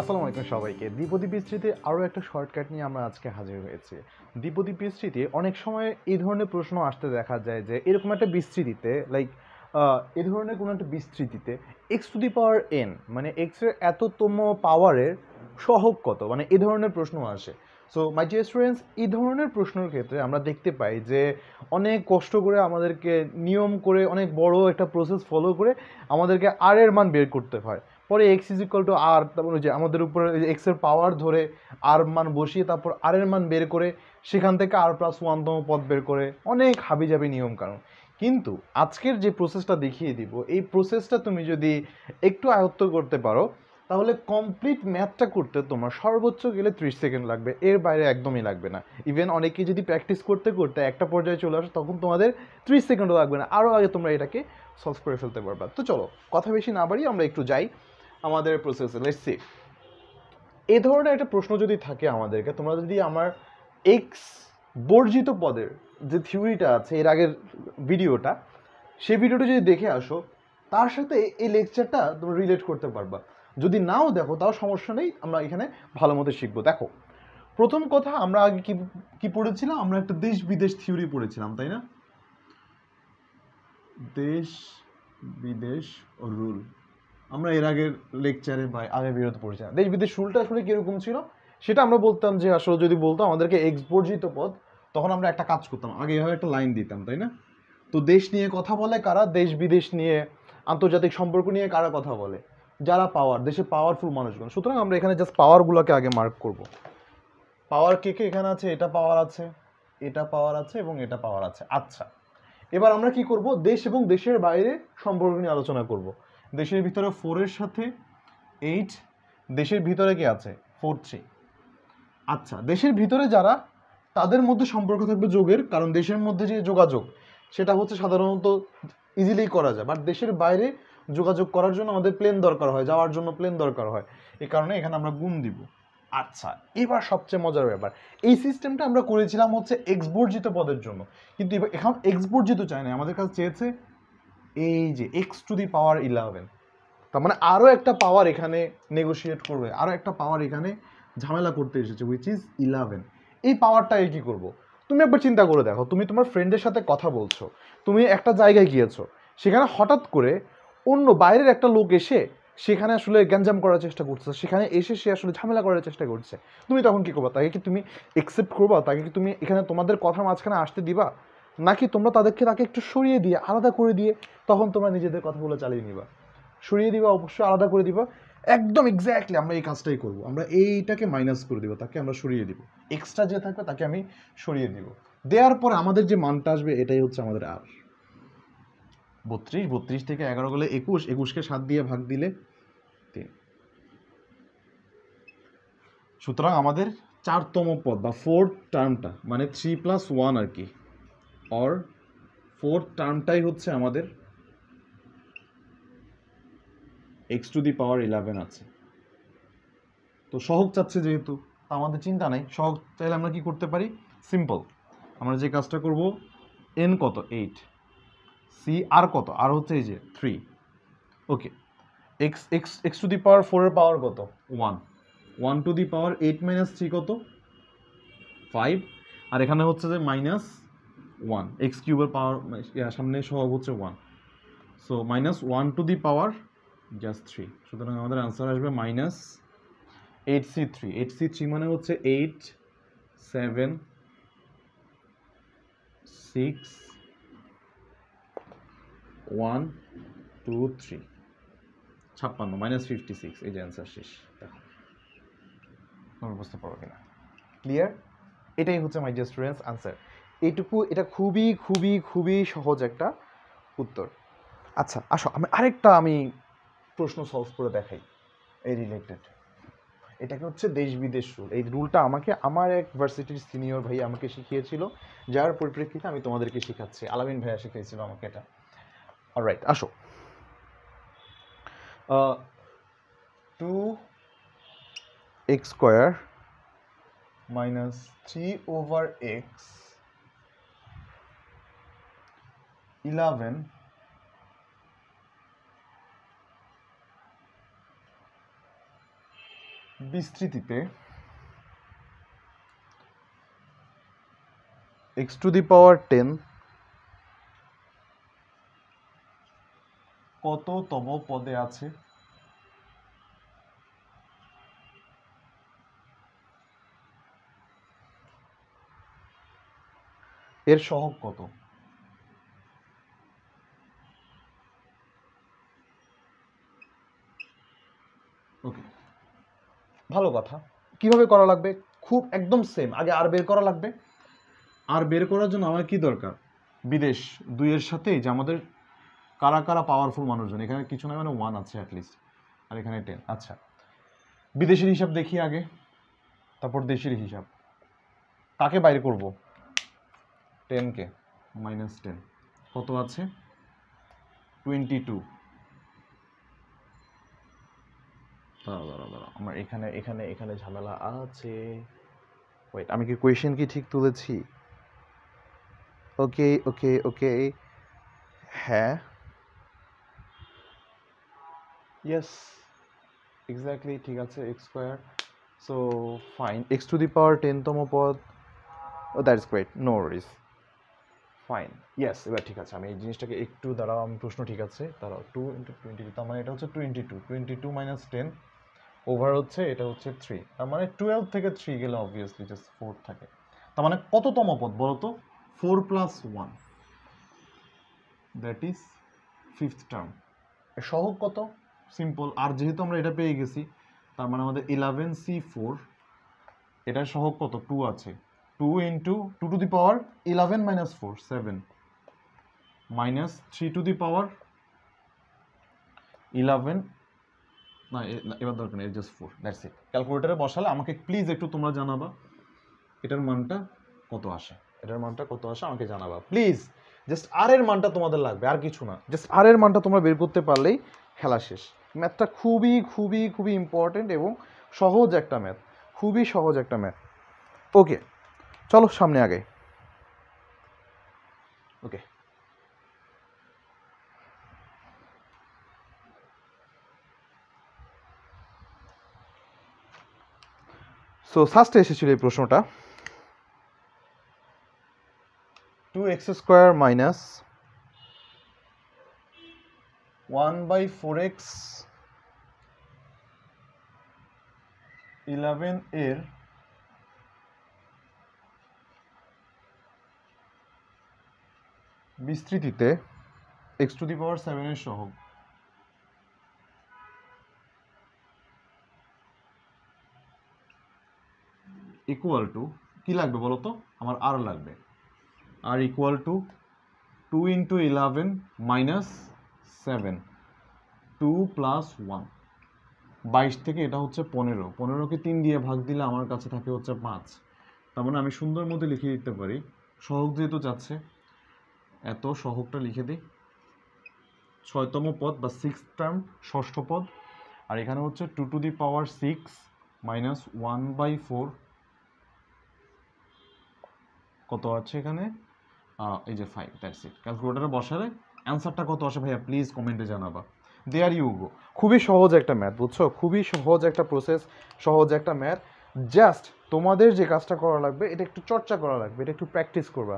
আসসালামু আলাইকুম সবাইকে দ্বিপদী বিস্তৃতির আরও একটা শর্টকাট নিয়ে আমরা আজকে হাজির হয়েছি দ্বিপদী বিস্তৃতি অনেক সময় এই ধরনের প্রশ্ন আসতে দেখা যায় যে এরকম একটা বিস্তৃতিতে লাইক এ ধরনের কোনো একটা বিস্তৃতিতে x to the power n মানে এক্সের এততম পাওয়ারের সহগ কত মানে এ ধরনের প্রশ্ন আসে সো মাই ডিয়ার স্টুডেন্টস এই ধরনের প্রশ্নের ক্ষেত্রে আমরা দেখতে পাই যে অনেক কষ্ট করে আমাদেরকে নিয়ম করে অনেক বড় একটা প্রসেস ফলো করে আমাদেরকে আর এর মান বের করতে হয় পরে এক্স ইজ ইকুয়াল টু আর তারপর যে আমাদের উপরে এক্সের পাওয়ার ধরে আর মান বসিয়ে তারপর আর এর মান বের করে সেখান থেকে আর প্লাস ওয়ানতম পদ বের করে অনেক যাবি নিয়ম কারণ কিন্তু আজকের যে প্রসেসটা দেখিয়ে দিব এই প্রসেসটা তুমি যদি একটু আয়ত্ত করতে পারো তাহলে কমপ্লিট ম্যাথটা করতে তোমার সর্বোচ্চ গেলে 30 সেকেন্ড লাগবে এর বাইরে একদমই লাগবে না ইভেন অনেকে যদি প্র্যাকটিস করতে করতে একটা পর্যায়ে চলে আসে তখন তোমাদের 30 সেকেন্ডও লাগবে না আরও আগে তোমরা এটাকে সলভ করে ফেলতে পারবা তো চলো কথা বেশি না বাড়িয়ে আমরা একটু যাই আমাদের প্রসেসে লেটস সি এই ধরনের একটা প্রশ্ন যদি থাকে আমাদেরকে তোমরা যদি আমার এক্স বর্জিত পদের যে থিওরিটা আছে এর আগের ভিডিওটা সেই ভিডিওটা যদি দেখে আসো তার সাথে এই লেকচারটা তোমরা রিলেট করতে পারবা যদি নাও দেখো তাও সমস্যা নেই আমরা এখানে ভালো মতো শিখবো দেখো প্রথম কথা আমরা আগে কি কি পড়েছিলাম আমরা একটা দেশ বিদেশ থিওরি পড়েছিলাম তাই না দেশ বিদেশ রুল আমরা এর আগের লেকচারে বা আগে বিরোধ পড়েছিলাম দেশ বিদেশ শুলটা আসলে কীরকম ছিল সেটা আমরা বলতাম যে আসলে যদি বলতো আমাদেরকে এক্সবর্জিত পদ তখন আমরা একটা কাজ করতাম আগে এভাবে একটা লাইন দিতাম তাই না তো দেশ নিয়ে কথা বলে কারা দেশ বিদেশ নিয়ে আন্তর্জাতিক সম্পর্ক নিয়ে কারা কথা বলে যারা পাওয়ার দেশে পাওয়ারফুল মানুষগুলো সুতরাং আমরা এখানে জাস্ট পাওয়ারগুলোকে আগে মার্ক করব পাওয়ার কে কে এখানে আছে এটা পাওয়ার আছে এটা পাওয়ার আছে এবং এটা পাওয়ার আছে আচ্ছা এবার আমরা কি করব দেশ এবং দেশের বাইরে সম্পর্ক নিয়ে আলোচনা করব দেশের ভিতরে ফোরের সাথে এইট দেশের ভিতরে কি আছে ফোর থ্রি আচ্ছা দেশের ভিতরে যারা তাদের মধ্যে সম্পর্ক থাকবে যোগের কারণ দেশের মধ্যে যে যোগাযোগ সেটা হচ্ছে সাধারণত ইজিলি করা যায় বাট দেশের বাইরে যোগাযোগ করার জন্য আমাদের প্লেন দরকার হয় যাওয়ার জন্য প্লেন দরকার হয় এই কারণে এখানে আমরা গুণ দিব আচ্ছা এবার সবচেয়ে মজার ব্যাপার এই সিস্টেমটা আমরা করেছিলাম হচ্ছে এক্সবর্জিত পদের জন্য কিন্তু এবার এখন এক্সবর্জিত চাই না আমাদের কাছে চেয়েছে এই যে x to the power eleven তার মানে আরও একটা পাওয়ার এখানে নেগোশিয়েট করবে আরও একটা পাওয়ার এখানে ঝামেলা করতে এসেছে উইচ ইজ ইলেভেন এই পাওয়ারটাকে কী করবো তুমি একবার চিন্তা করে দেখো তুমি তোমার ফ্রেন্ডের সাথে কথা বলছো তুমি একটা জায়গায় গিয়েছো সেখানে হঠাৎ করে অন্য বাইরের একটা লোক এসে সেখানে আসলে গ্যাঞ্জাম করার চেষ্টা করছে সেখানে এসে সে আসলে ঝামেলা করার চেষ্টা করছে তুমি তখন কী করবা তাকে কি তুমি অ্যাকসেপ্ট করবা তাকে কি তুমি এখানে তোমাদের কথার মাঝখানে আসতে দিবা নাকি তোমরা তাদেরকে তাকে একটু সরিয়ে দিয়ে আলাদা করে দিয়ে তখন তোমরা নিজেদের কথাগুলো চালিয়ে নিবা সরিয়ে দিবা অবশ্যই আলাদা করে দিবা একদম এক্স্যাক্টলি আমরা এই কাজটাই করব আমরা এইটাকে মাইনাস করে দিব তাকে আমরা সরিয়ে দিব এক্সট্রা যে থাকবে তাকে আমি সরিয়ে দিব দেওয়ার পর আমাদের যে মানটা আসবে এটাই হচ্ছে আমাদের আর বত্রিশ বত্রিশ থেকে এগারো গেলে একুশ একুশকে সাত দিয়ে ভাগ দিলে তিন সুতরাং আমাদের চারতম পদ বা ফোর্থ টার্মটা মানে থ্রি প্লাস ওয়ান আর কি অর ফোর্থ টার্মটাই হচ্ছে আমাদের x to the power eleven আছে তো সহগ চাচ্ছে যেহেতু আমাদের চিন্তা নেই সহগ চাইলে আমরা কি করতে পারি সিম্পল আমরা যে কাজটা করব এন কত এইট সি আর কত আর হচ্ছে এই যে three okay x x x to the power ফোরের পাওয়ার কত one one to the power eight minus three কত ফাইভ আর এখানে হচ্ছে যে মাইনাস ওয়ান এক্স কিউবের পাওয়ার সামনে সহগ হচ্ছে one so minus one to the power just three সুতরাং আমাদের আনসার আসবে minus eight C three eight C three মানে হচ্ছে eight seven six one two three ছাপ্পান্ন মাইনাস ফিফটি সিক্স এই যে অ্যান্সার শেষ দেখো তোমরা বুঝতে পারবো কিনা ক্লিয়ার এটাই হচ্ছে মাই ডিয়ার স্টুডেন্টস আনসার এইটুকু এটা খুবই খুবই খুবই সহজ একটা উত্তর আচ্ছা আসো আমি আরেকটা আমি প্রশ্ন সলভ করে দেখাই এই রিলেটেড এটাকে হচ্ছে দেশ বিদেশ রুল এই রুলটা আমাকে আমার এক ভার্সিটির সিনিয়র ভাই আমাকে শিখিয়েছিল যার পরিপ্রেক্ষিতে আমি তোমাদেরকে শেখাচ্ছি আলামিন ভাইয়া শিখিয়েছিল আমাকে এটা রাইট আসো two x square minus three over x eleven বিস্তৃতিতে x to the power ten কততম পদে আছে এর সহগ কত ওকে ভালো কথা কিভাবে করা লাগবে খুব একদম সেম আগে আর বের করা লাগবে আর বের করার জন্য আমার কি দরকার বিদেশ দুইয়ের সাথে যে আমাদের কারা কারা পাওয়ারফুল মানুষজন এখানে কিছু না মানে ওয়ান আছে অ্যাটলিস্ট আর এখানে টেন আচ্ছা বিদেশের হিসাব দেখি আগে তারপর দেশের হিসাব কাকে বাইরে করব টেনকে মাইনাস টেন কত আছে টোয়েন্টি টু আমার এখানে এখানে এখানে ঝামেলা আছে ওয়েট আমি কি কোয়েশ্চেন কি ঠিক তুলেছি ওকে ওকে ওকে হ্যাঁ ইয়েস এক্স্যাক্টলি ঠিক আছে x square so fine x to the power টেনতম পদ ও দ্যাট ইজ গ্রেট নো রিস ফাইন ইয়েস এবার ঠিক আছে আমি এই জিনিসটাকে একটু আমি প্রশ্ন ঠিক আছে তারা টু ইন্টু টোয়েন্টি টু তার মানে এটা হচ্ছে twenty two twenty two minus ten over হচ্ছে এটা হচ্ছে থ্রি তার মানে টুয়েলভ থেকে থ্রি গেলে অবভিয়াসলি জাস্ট ফোর থাকে তার মানে কততম পদ বলো তো four plus one that is fifth term সহগ কত সিম্পল আর যেহেতু আমরা এটা পেয়ে গেছি তার মানে আমাদের ইলেভেন সি ফোর এটা সহগ কত টু আছে two into two to the power eleven minus four seven minus three to the power eleven না এবার দরকার নেই জাস্ট ফোর দ্যাটস ইট ক্যালকুলেটারে বসালে আমাকে প্লিজ একটু তোমরা জানাবা এটার মানটা কত আসে এটার মানটা কত আসে আমাকে জানাবা প্লিজ জাস্ট আর এর মানটা তোমাদের লাগবে আর কিছু না জাস্ট আর এর মানটা তোমরা বের করতে পারলেই খেলা শেষ ম্যাথটা খুবই খুবই খুবই ইম্পর্ট্যান্ট এবং সহজ একটা ম্যাথ খুবই সহজ একটা ম্যাথ ওকে চলো সামনে আগে ওকে সো ফার্স্টে এসেছিল এই প্রশ্নটা two x square minus one by four x eleven এর বিস্তৃতিতে এক্স টু দি পাওয়ার সেভেনের সহ ইকুয়াল টু কী লাগবে বলো তো আমার আর লাগবে r equal to two into eleven minus seven two plus one বাইশ থেকে এটা হচ্ছে পনেরো পনেরোকে তিন দিয়ে ভাগ দিলে আমার কাছে থাকে হচ্ছে পাঁচ তার মানে আমি সুন্দর মধ্যে লিখে দিতে পারি সহক যেহেতু যাচ্ছে এত সহকটা লিখে দিই ছয়তম পদ বা সিক্স টার্ম ষষ্ঠ পদ আর এখানে হচ্ছে two to the power six minus one by four কত আছে এখানে এই যে ফাইভ দ্যাটস ইট ক্যালকুলেটারে বসালে অ্যান্সারটা কত আসে ভাইয়া প্লিজ কমেন্টে জানাবা দেয়ার ইউ গো খুবই সহজ একটা ম্যাথ বুঝছো খুবই সহজ একটা প্রসেস সহজ একটা ম্যাথ জাস্ট তোমাদের যে কাজটা করা লাগবে এটা একটু চর্চা করা লাগবে এটা একটু প্র্যাকটিস করবা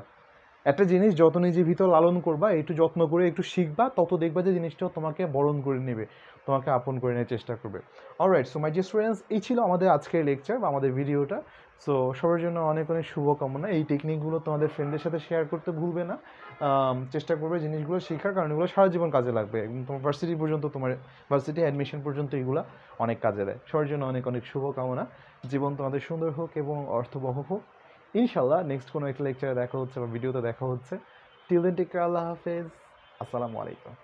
একটা জিনিস যত নিজে ভিতর লালন করবা একটু যত্ন করে একটু শিখবা তত দেখবা যে জিনিসটা তোমাকে বরণ করে নেবে তোমাকে আপন করে নেওয়ার চেষ্টা করবে alright so my dear students এই ছিল আমাদের আজকের লেকচার বা আমাদের ভিডিওটা সো সবার জন্য অনেক অনেক শুভকামনা এই টেকনিকগুলো তোমাদের ফ্রেন্ডের সাথে শেয়ার করতে ভুলবে না চেষ্টা করবে জিনিসগুলো শেখার কারণ এগুলো সারা জীবন কাজে লাগবে এবং তোমার ভার্সিটি পর্যন্ত তোমার ভার্সিটি অ্যাডমিশন পর্যন্ত এগুলো অনেক কাজে দেয় সবার জন্য অনেক অনেক শুভকামনা জীবন তোমাদের সুন্দর হোক এবং অর্থবহ হোক ইনশাল্লাহ নেক্সট কোনো একটা লেকচারে দেখা হচ্ছে বা ভিডিওতে দেখা হচ্ছে টিল দেন টেক আল্লাহ হাফেজ আসসালামু আলাইকুম